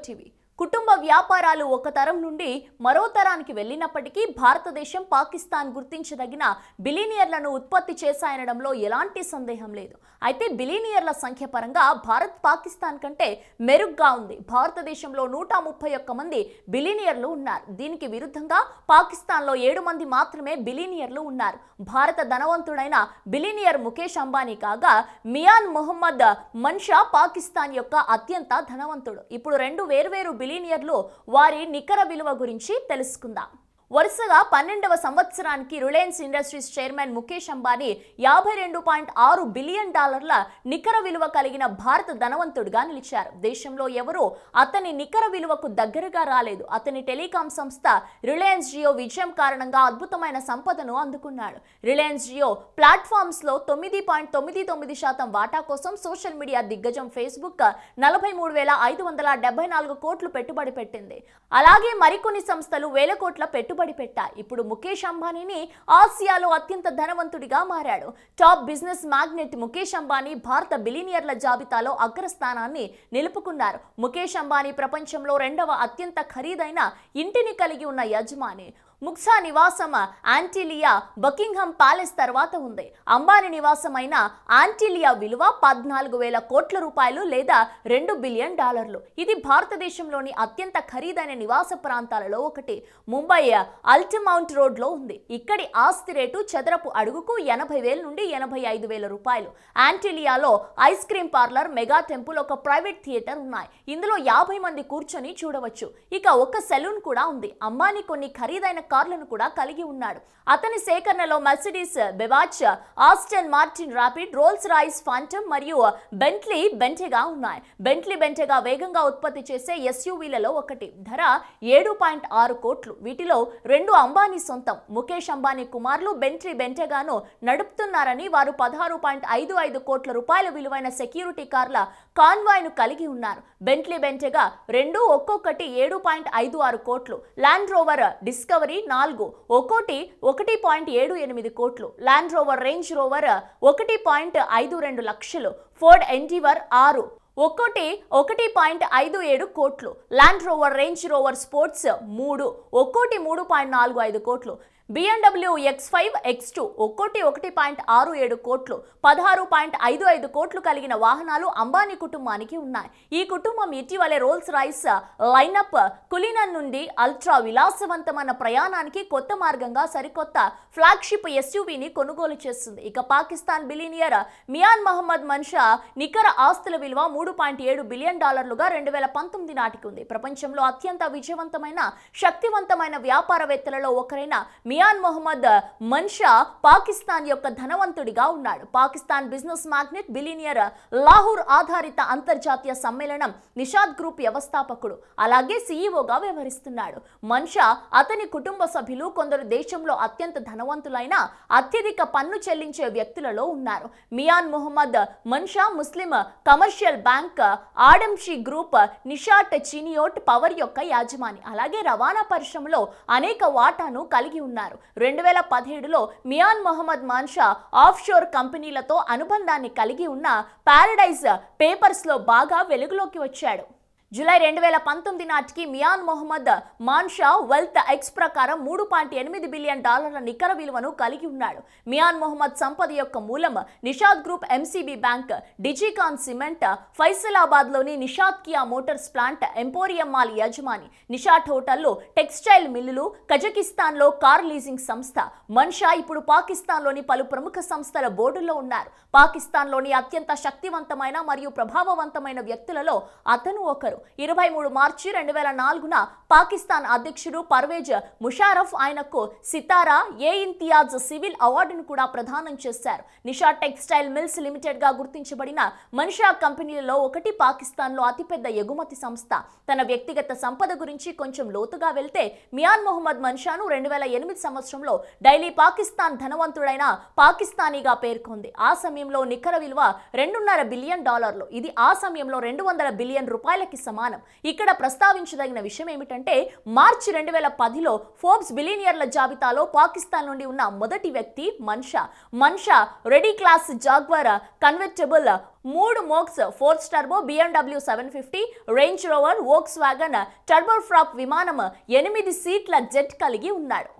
TV. కుటుంబ వ్యాపారాలు ఒక తరం నుండి మరో తరానికి వెళ్ళినప్పటికీ భారతదేశం పాకిస్తాన్ గుర్తించదగిన బిలీనియర్లను ఉత్పత్తి చేశాయనడంలో ఎలాంటి సందేహం లేదు అయితే బిలీనియర్ల సంఖ్య పరంగా భారత్ పాకిస్తాన్ కంటే మెరుగ్గా ఉంది భారతదేశంలో నూట ముప్పై ఒక్క మంది బిలీనియర్లు ఉన్నారు దీనికి విరుద్ధంగా పాకిస్తాన్లో ఏడు మంది మాత్రమే బిలీనియర్లు ఉన్నారు భారత ధనవంతుడైన బిలీనియర్ ముఖేష్ అంబానీ కాగా మియాన్ మొహమ్మద్ మన్షా పాకిస్తాన్ యొక్క అత్యంత ధనవంతుడు ఇప్పుడు రెండు వేర్వేరు మిలీనియర్లు వారి నికర విలువ గురించి తెలుసుకుందాం వరుసగా పన్నెండవ సంవత్సరానికి Reliance Industries chairman Mukesh Ambani యాభై రెండు పాయింట్ ఆరు బిలియన్ డాలర్ల నికర విలువ కలిగిన భారత ధనవంతుడిగా నిలిచారు దేశంలో ఎవరూ అతని నికర విలువకు దగ్గరగా రాలేదు అతని టెలికాం సంస్థ రిలయన్స్ జియో విజయం కారణంగా అద్భుతమైన సంపదను అందుకున్నాడు రిలయన్స్ జియో ప్లాట్ఫామ్స్ లో తొమ్మిది పాయింట్ తొమ్మిది తొమ్మిది శాతం వాటా కోసం సోషల్ మీడియా దిగ్గజం ఫేస్బుక్ నలభై మూడు వేల ఐదు వందల డెబ్బై నాలుగు కోట్లు పెట్టుబడి పెట్టింది అలాగే మరికొన్ని సంస్థలు వేల కోట్ల పెట్టుబడి పెట్టుబడి పెట్టా ఇప్పుడు ముఖేష్ అంబానీని ఆసియాలో అత్యంత ధనవంతుడిగా మారాడు top business magnate Mukesh Ambani భారత బిలినియర్ల జాబితాలో అగ్రస్థానాన్ని నిలుపుకున్నారు ముఖేష్ అంబానీ ప్రపంచంలో రెండవ అత్యంత ఖరీదైన ఇంటిని కలిగి ఉన్న యజమాని ముక్సా నివాసం ఆంటిలియా బకింగ్హమ్ ప్యాలెస్ తర్వాత ఉంది అంబానీ నివాసమైన ఆంటిలియా విలువ పద్నాలుగు వేల కోట్ల రూపాయలు లేదా రెండు బిలియన్ డాలర్లు ఇది భారతదేశంలోని అత్యంత ఖరీదైన నివాస ప్రాంతాలలో ఒకటి ముంబై అల్టిమౌంట్ రోడ్లో ఉంది ఇక్కడి ఆస్తి రేటు చదరపు అడుగుకు ఎనభై వేల నుండి ఎనభై ఐదు వేల రూపాయలు ఆంటిలియాలో ice cream parlour mega temple ఒక ప్రైవేట్ థియేటర్ ఉన్నాయి ఇందులో యాభై మంది కూర్చొని చూడవచ్చు ఇక ఒక సెలూన్ కూడా ఉంది అంబానీ కొన్ని ఖరీదైన కార్లను కూడా కలిగి ఉన్నాడు అతని సేకరణలో మర్సిడీస్ బెవాచ్ Aston Martin Rapide Rolls Royce Phantom మరియు బెంట్లీ బెంటెగా ఉన్నాయి బెంట్లీ బెంటెగా వేగంగా ఉత్పత్తి చేసే ఎస్యూవీలలో ఒకటి ధర ఏడు పాయింట్ ఆరు కోట్లు వీటిలో రెండు అంబానీ సొంతం ముఖేష్ అంబానీ కుమారులు బెంట్లీ బెంటెగాను నడుపుతున్నారని వారు పదహారు పాయింట్ ఐదు ఐదు కోట్ల రూపాయల విలువైన సెక్యూరిటీ కార్ల కాన్వాయ్ను కలిగి ఉన్నారు బెంట్లీ బెంటెగా రెండు ఒక్కొక్కటి ఏడు పాయింట్ ఐదు ఆరు కోట్లు ల్యాండ్ రోవర్ డిస్కవరీ నాలుగు ఒక్కోటి ఒకటి పాయింట్ ఏడు ఎనిమిది కోట్లు ల్యాండ్ రోవర్ రేంజ్ రోవర్ ఒకటి పాయింట్ ఐదు రెండు లక్షలు ఫోర్డ్ ఎన్టీవర్ ఆరు ఒక్కోటి ఒకటి పాయింట్ ఐదు ఏడు కోట్లు Land Rover Range Rover sports మూడు ఒక్కోటి మూడు పాయింట్ నాలుగు ఐదు కోట్లు BMW X five X two ఒక్కోటి ఒకటి పాయింట్ ఆరు ఏడు కోట్లు పదహారు పాయింట్ ఐదు ఐదు కోట్లు కలిగిన వాహనాలు అంబానీ కుటుంబానికి ఉన్నాయి ఈ కుటుంబం ఇటీవలే Rolls Royce uh, lineup Cullinan నుండి అల్ట్రా విలాసవంతమైన ప్రయాణానికి కొత్త మార్గంగా సరికొత్త ఫ్లాగ్షిప్ ఎస్యూవీని కొనుగోలు చేస్తుంది ఇక పాకిస్తాన్ బిలినియర్ మియాన్ మహమ్మద్ మన్షా నికర ఆస్తుల విలువ మూడు పాయింట్ ఏడు బిలియన్ డాలర్లుగా రెండు వేల పంతొమ్మిది నాటికి ఉంది ప్రపంచంలో అత్యంత విజయవంతమైన శక్తివంతమైన వ్యాపారవేత్తలలో ఒకరైన రియాన్ మొహమ్మద్ మన్షా పాకిస్తాన్ యొక్క ధనవంతుడిగా ఉన్నాడు Pakistan business magnate billionaire Lahore ఆధారిత అంతర్జాతీయ సమ్మేళనం నిషాద్ గ్రూప్ వ్యవస్థాపకుడు అలాగే సీఈఓగా వ్యవహరిస్తున్నాడు మన్షా అతని కుటుంబ సభ్యులు కొందరు దేశంలో అత్యంత ధనవంతులైన అత్యధిక పన్ను చెల్లించే వ్యక్తులలో ఉన్నారు Mian Mohammad Mansha Muslim commercial bank Adamjee group Nishat Chiniot power యొక్క యాజమాని అలాగే రవాణా పరిశ్రమలో అనేక వాటాను కలిగి ఉన్నారు చేశారు రెండు వేల పదిహేడులో మియాన్ మొహమ్మద్ మాన్షా ఆఫ్షోర్ కంపెనీలతో అనుబంధాన్ని కలిగి ఉన్న ప్యారడైజ్ పేపర్స్లో బాగా వెలుగులోకి వచ్చాడు జూలై రెండు వేల పంతొమ్మిది నాటికి మియాన్ మొహమ్మద్ మాన్షా వెల్త్ ఎక్స్ ప్రకారం మూడు పాయింట్ ఎనిమిది బిలియన్ డాలర్ల నికర విలువను కలిగి ఉన్నాడు మియాన్ మొహమ్మద్ సంపద యొక్క మూలం నిషాద్ గ్రూప్ ఎంసీబీ బ్యాంక్ డిజికాన్ సిమెంట్ ఫైసలాబాద్లోని Nishat Kia Motors plant Emporium mall యజమాని నిషాద్ హోటల్లో టెక్స్టైల్ మిల్లులు కజకిస్తాన్లో కార్ లీజింగ్ సంస్థ మన్షా ఇప్పుడు పాకిస్తాన్లోని పలు ప్రముఖ సంస్థల బోర్డుల్లో ఉన్నారు పాకిస్తాన్లోని అత్యంత శక్తివంతమైన మరియు ప్రభావవంతమైన వ్యక్తులలో అతను ఒకరు ఇరవై మూడు మార్చి రెండు వేల నాలుగున పాకిస్తాన్ అధ్యక్షుడు పర్వేజ్ ముషారఫ్ ఆయనకు సితారా ఏ ఇంతియాజ్ సివిల్ అవార్డును కూడా ప్రదానం చేశారు నిషా టెక్స్టైల్ మిల్స్ లిమిటెడ్ గా గుర్తించబడిన మనిషా కంపెనీలలో ఒకటి పాకిస్తాన్ లో అతిపెద్ద ఎగుమతి సంస్థ తన వ్యక్తిగత సంపద గురించి కొంచెం లోతుగా వెళ్తే మియాన్ మొహమ్మద్ మన్షాను రెండు వేల ఎనిమిది సంవత్సరంలో డైలీ పాకిస్తాన్ ధనవంతుడైన పాకిస్తానీగా పేర్కొంది ఆ సమయంలో నికర విలువ రెండున్నర బిలియన్ డాలర్లు ఇది ఆ సమయంలో రెండు వందల బిలియన్ రూపాయలకి సమానం ఇక్కడ ప్రస్తావించదగిన విషయం ఏమిటంటే మార్చి రెండు వేల పదిలో ఫోర్బ్స్ బిలీనియర్ల జాబితాలో పాకిస్తాన్ నుండి ఉన్న మొదటి వ్యక్తి మన్షా మన్షా రెడీ క్లాస్ జాగ్వర్ కన్వర్టబుల్ మూడు మోక్స్ four turbo BMW seven fifty Range Rover Volkswagen turboprop విమానం ఎనిమిది సీట్ల జెట్ కలిగి ఉన్నాడు